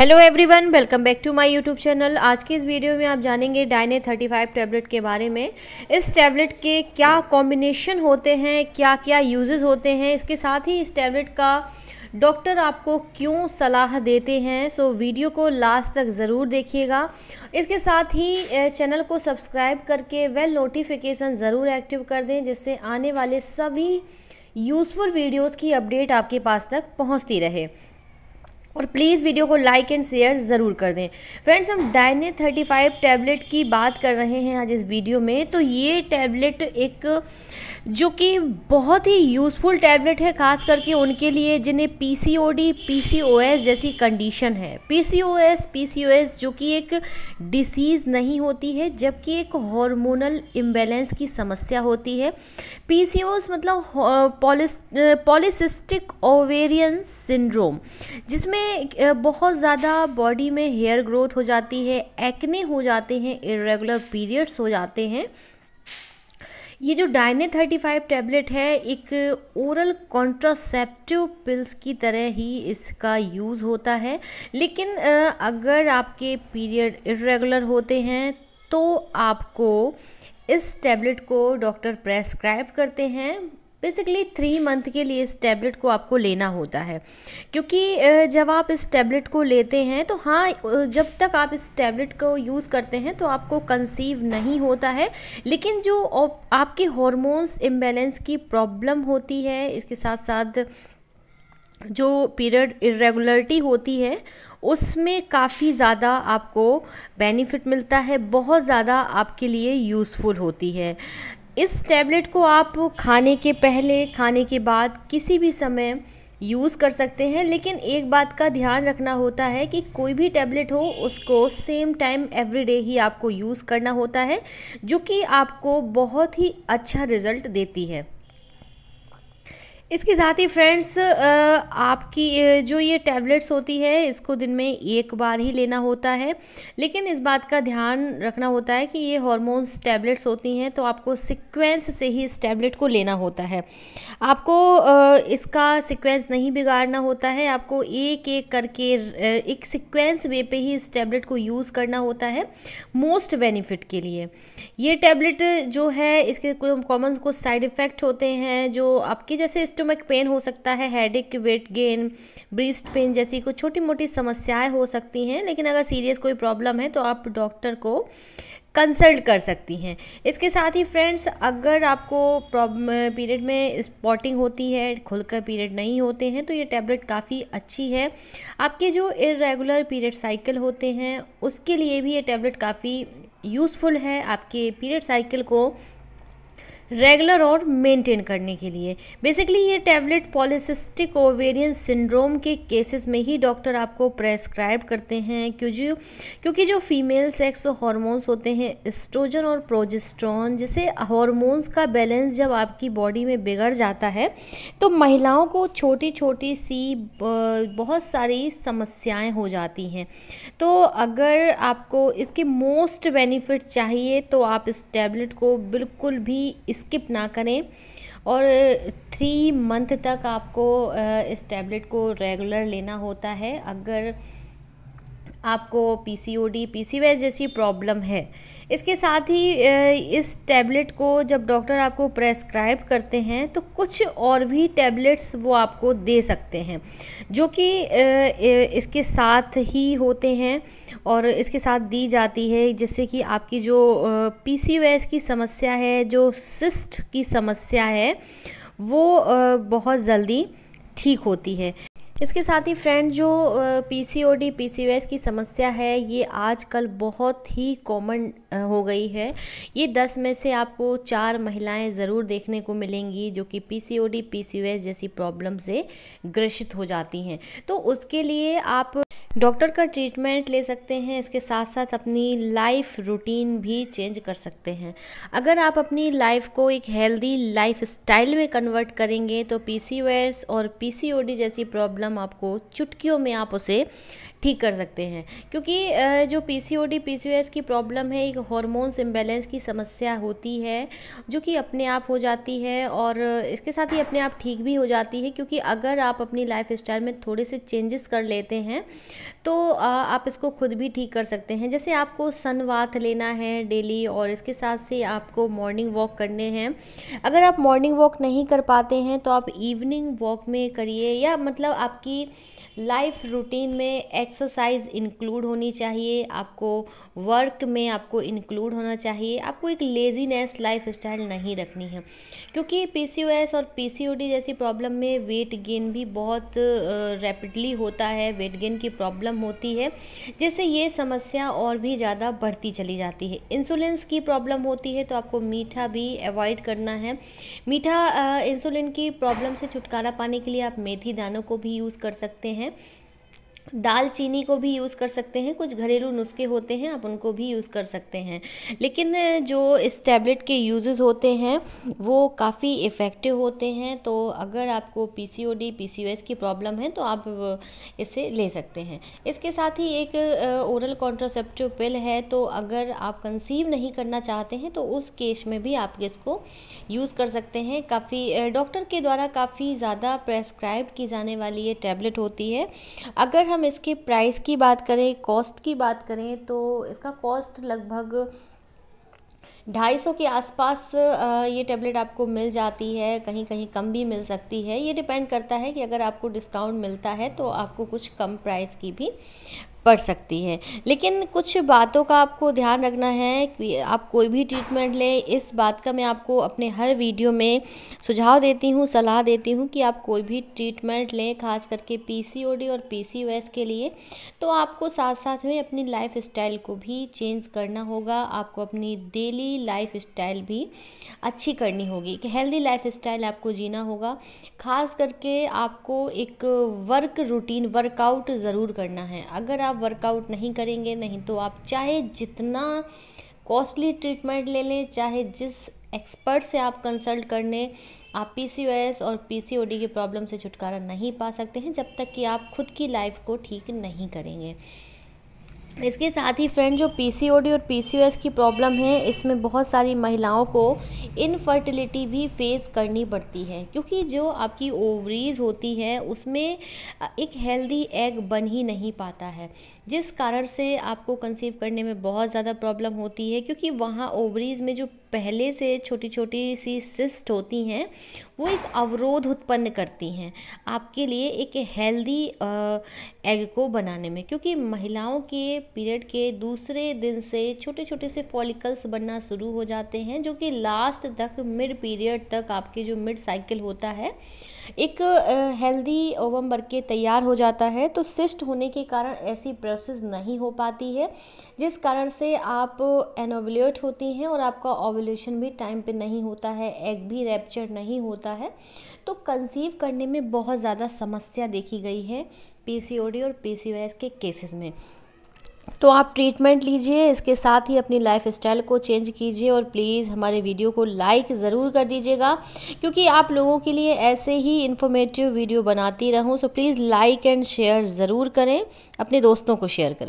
hello everyone welcome back to my YouTube channel आज की इस वीडियो में आप जानेंगे डायने 35 टैबलेट के बारे में इस टैबलेट के क्या कॉम्बिनेशन होते हैं क्या क्या यूजेस होते हैं इसके साथ ही इस टैबलेट का डॉक्टर आपको क्यों सलाह देते हैं सो so, वीडियो को लास्ट तक ज़रूर देखिएगा इसके साथ ही चैनल को सब्सक्राइब करके वेल नोटिफिकेशन ज़रूर एक्टिव कर दें जिससे आने वाले सभी यूज़फुल वीडियोज़ की अपडेट आपके पास तक पहुँचती रहे और प्लीज़ वीडियो को लाइक एंड शेयर ज़रूर कर दें फ्रेंड्स हम डायने 35 टैबलेट की बात कर रहे हैं आज इस वीडियो में तो ये टैबलेट एक जो कि बहुत ही यूज़फुल टैबलेट है ख़ास करके उनके लिए जिन्हें पीसीओडी पीसीओएस जैसी कंडीशन है पीसीओएस पीसीओएस जो कि एक डिसीज़ नहीं होती है जबकि एक हॉर्मोनल इम्बेलेंस की समस्या होती है पी मतलब पॉलिस पॉलिसिस्टिक ओवेरियन सिंड्रोम जिसमें में बहुत ज़्यादा बॉडी में हेयर ग्रोथ हो जाती है एक्ने हो जाते हैं इरेगुलर पीरियड्स हो जाते हैं ये जो डायने थर्टी फाइव टैबलेट है एक ओरल कॉन्ट्रासेप्टिव पिल्स की तरह ही इसका यूज़ होता है लेकिन अगर आपके पीरियड इरेगुलर होते हैं तो आपको इस टैबलेट को डॉक्टर प्रेस्क्राइब करते हैं बेसिकली थ्री मंथ के लिए इस टैबलेट को आपको लेना होता है क्योंकि जब आप इस टैबलेट को लेते हैं तो हाँ जब तक आप इस टैबलेट को यूज़ करते हैं तो आपको कंसीव नहीं होता है लेकिन जो आपके हॉर्मोन्स इम्बेलेंस की प्रॉब्लम होती है इसके साथ साथ जो पीरियड इरेगुलरिटी होती है उसमें काफ़ी ज़्यादा आपको बेनिफिट मिलता है बहुत ज़्यादा आपके लिए यूज़फुल होती है इस टैबलेट को आप खाने के पहले खाने के बाद किसी भी समय यूज़ कर सकते हैं लेकिन एक बात का ध्यान रखना होता है कि कोई भी टैबलेट हो उसको सेम टाइम एवरीडे ही आपको यूज़ करना होता है जो कि आपको बहुत ही अच्छा रिज़ल्ट देती है इसके साथ ही फ्रेंड्स आपकी जो ये टैबलेट्स होती है इसको दिन में एक बार ही लेना होता है लेकिन इस बात का ध्यान रखना होता है कि ये हॉर्मोन्स टैबलेट्स होती हैं तो आपको सिक्वेंस से ही इस टैबलेट को लेना होता है आपको इसका सीक्वेंस नहीं बिगाड़ना होता है आपको एक एक करके एक सिक्वेंस वे पे ही इस टैबलेट को यूज़ करना होता है मोस्ट बेनिफिट के लिए ये टैबलेट जो है इसके कॉमन कुछ साइड इफ़ेक्ट होते हैं जो आपके जैसे स्टोमक पेन हो सकता है headache weight gain breast pain जैसी कुछ छोटी मोटी समस्याएं हो सकती हैं लेकिन अगर सीरियस कोई प्रॉब्लम है तो आप डॉक्टर को कंसल्ट कर सकती हैं इसके साथ ही फ्रेंड्स अगर आपको प्रॉब्लम पीरियड में स्पॉटिंग होती है खुलकर पीरियड नहीं होते हैं तो ये टैबलेट काफ़ी अच्छी है आपके जो इरेगुलर पीरियड साइकिल होते हैं उसके लिए भी ये टैबलेट काफ़ी यूज़फुल है आपके पीरियड साइकिल को रेगुलर और मेंटेन करने के लिए बेसिकली ये टैबलेट पॉलिसिस्टिक ओवेरियन सिंड्रोम के केसेस में ही डॉक्टर आपको प्रेस्क्राइब करते हैं क्योंकि क्योंकि जो फीमेल सेक्स हॉर्मोन्स होते हैं एस्ट्रोजन और प्रोजेस्ट्रॉन जैसे हॉर्मोन्स का बैलेंस जब आपकी बॉडी में बिगड़ जाता है तो महिलाओं को छोटी छोटी सी बहुत सारी समस्याएँ हो जाती हैं तो अगर आपको इसके मोस्ट बेनिफिट चाहिए तो आप इस टैबलेट को बिल्कुल भी इस स्किप ना करें और थ्री मंथ तक आपको इस टैबलेट को रेगुलर लेना होता है अगर आपको पीसीओडी पीसीओएस जैसी प्रॉब्लम है इसके साथ ही इस टैबलेट को जब डॉक्टर आपको प्रेस्क्राइब करते हैं तो कुछ और भी टैबलेट्स वो आपको दे सकते हैं जो कि इसके साथ ही होते हैं और इसके साथ दी जाती है जिससे कि आपकी जो पीसीओएस की समस्या है जो सिस्ट की समस्या है वो बहुत जल्दी ठीक होती है इसके साथ ही फ्रेंड जो पीसीओडी पीसीओएस की समस्या है ये आजकल बहुत ही कॉमन हो गई है ये दस में से आपको चार महिलाएं ज़रूर देखने को मिलेंगी जो कि पीसीओडी पीसीओएस जैसी प्रॉब्लम से ग्रसित हो जाती हैं तो उसके लिए आप डॉक्टर का ट्रीटमेंट ले सकते हैं इसके साथ साथ अपनी लाइफ रूटीन भी चेंज कर सकते हैं अगर आप अपनी लाइफ को एक हेल्दी लाइफ स्टाइल में कन्वर्ट करेंगे तो पी और पी जैसी प्रॉब्लम आपको चुटकियों में आप उसे ठीक कर सकते हैं क्योंकि जो पीसीओडी पीसीओएस की प्रॉब्लम है एक हॉर्मोन्स इम्बेलेंस की समस्या होती है जो कि अपने आप हो जाती है और इसके साथ ही अपने आप ठीक भी हो जाती है क्योंकि अगर आप अपनी लाइफ स्टाइल में थोड़े से चेंजेस कर लेते हैं तो आप इसको खुद भी ठीक कर सकते हैं जैसे आपको वाथ लेना है डेली और इसके साथ से आपको मॉर्निंग वॉक करने हैं अगर आप मॉर्निंग वॉक नहीं कर पाते हैं तो आप इवनिंग वॉक में करिए या मतलब आपकी लाइफ रूटीन में एक्सरसाइज इंक्लूड होनी चाहिए आपको वर्क में आपको इंक्लूड होना चाहिए आपको एक लेजीनेस लाइफ स्टाइल नहीं रखनी है क्योंकि पीसीओएस और पीसीओडी जैसी प्रॉब्लम में वेट गेन भी बहुत रैपिडली होता है वेट गेन की प्रॉब्लम प्रॉब्लम होती है जिससे ये समस्या और भी ज़्यादा बढ़ती चली जाती है इंसुलिन की प्रॉब्लम होती है तो आपको मीठा भी अवॉइड करना है मीठा इंसुलिन की प्रॉब्लम से छुटकारा पाने के लिए आप मेथी दानों को भी यूज़ कर सकते हैं दालचीनी को भी यूज़ कर सकते हैं कुछ घरेलू नुस्खे होते हैं आप उनको भी यूज़ कर सकते हैं लेकिन जो इस टैबलेट के यूज होते हैं वो काफ़ी इफ़ेक्टिव होते हैं तो अगर आपको पीसीओडी पीसीओएस की प्रॉब्लम है तो आप इसे ले सकते हैं इसके साथ ही एक ओरल कॉन्ट्रासेप्टिव पिल है तो अगर आप कंसीव नहीं करना चाहते हैं तो उस केस में भी आप इसको यूज़ कर सकते हैं काफ़ी डॉक्टर के द्वारा काफ़ी ज़्यादा प्रेस्क्राइब की जाने वाली ये टैबलेट होती है अगर हम इसके प्राइस की बात करें कॉस्ट की बात करें तो इसका कॉस्ट लगभग ढाई सौ के आसपास ये टैबलेट आपको मिल जाती है कहीं कहीं कम भी मिल सकती है ये डिपेंड करता है कि अगर आपको डिस्काउंट मिलता है तो आपको कुछ कम प्राइस की भी पड़ सकती है लेकिन कुछ बातों का आपको ध्यान रखना है कि आप कोई भी ट्रीटमेंट लें इस बात का मैं आपको अपने हर वीडियो में सुझाव देती हूँ सलाह देती हूँ कि आप कोई भी ट्रीटमेंट लें खास करके पीसीओडी और पीसीओएस के लिए तो आपको साथ साथ में अपनी लाइफ स्टाइल को भी चेंज करना होगा आपको अपनी डेली लाइफ स्टाइल भी अच्छी करनी होगी कि हेल्दी लाइफ स्टाइल आपको जीना होगा ख़ास करके आपको एक वर्क रूटीन वर्कआउट ज़रूर करना है अगर आप आप वर्कआउट नहीं करेंगे नहीं तो आप चाहे जितना कॉस्टली ट्रीटमेंट ले लें चाहे जिस एक्सपर्ट से आप कंसल्ट करने आप पीसीओएस और पीसीओडी की प्रॉब्लम से छुटकारा नहीं पा सकते हैं जब तक कि आप खुद की लाइफ को ठीक नहीं करेंगे इसके साथ ही फ्रेंड जो पीसीओडी और पीसीओएस की प्रॉब्लम है इसमें बहुत सारी महिलाओं को इनफर्टिलिटी भी फेस करनी पड़ती है क्योंकि जो आपकी ओवरीज़ होती है उसमें एक हेल्दी एग बन ही नहीं पाता है जिस कारण से आपको कंसीव करने में बहुत ज़्यादा प्रॉब्लम होती है क्योंकि वहाँ ओवरीज़ में जो पहले से छोटी छोटी सी सिस्ट होती हैं वो एक अवरोध उत्पन्न करती हैं आपके लिए एक हेल्दी एग को बनाने में क्योंकि महिलाओं के पीरियड के दूसरे दिन से छोटे छोटे से फॉलिकल्स बनना शुरू हो जाते हैं जो कि लास्ट तक मिड पीरियड तक आपके जो मिड साइकिल होता है एक हेल्दी ओवम बन के तैयार हो जाता है तो सिस्ट होने के कारण ऐसी प्रोसेस नहीं हो पाती है जिस कारण से आप एनोवलेट होती हैं और आपका ओवलेशन भी टाइम पे नहीं होता है एग भी रैप्चर नहीं होता है तो कंसीव करने में बहुत ज़्यादा समस्या देखी गई है पीसीओडी और पीसीओएस के केसेस में तो आप ट्रीटमेंट लीजिए इसके साथ ही अपनी लाइफ स्टाइल को चेंज कीजिए और प्लीज़ हमारे वीडियो को लाइक ज़रूर कर दीजिएगा क्योंकि आप लोगों के लिए ऐसे ही इन्फॉर्मेटिव वीडियो बनाती रहूँ so please like and share ज़रूर करें अपने दोस्तों को शेयर करें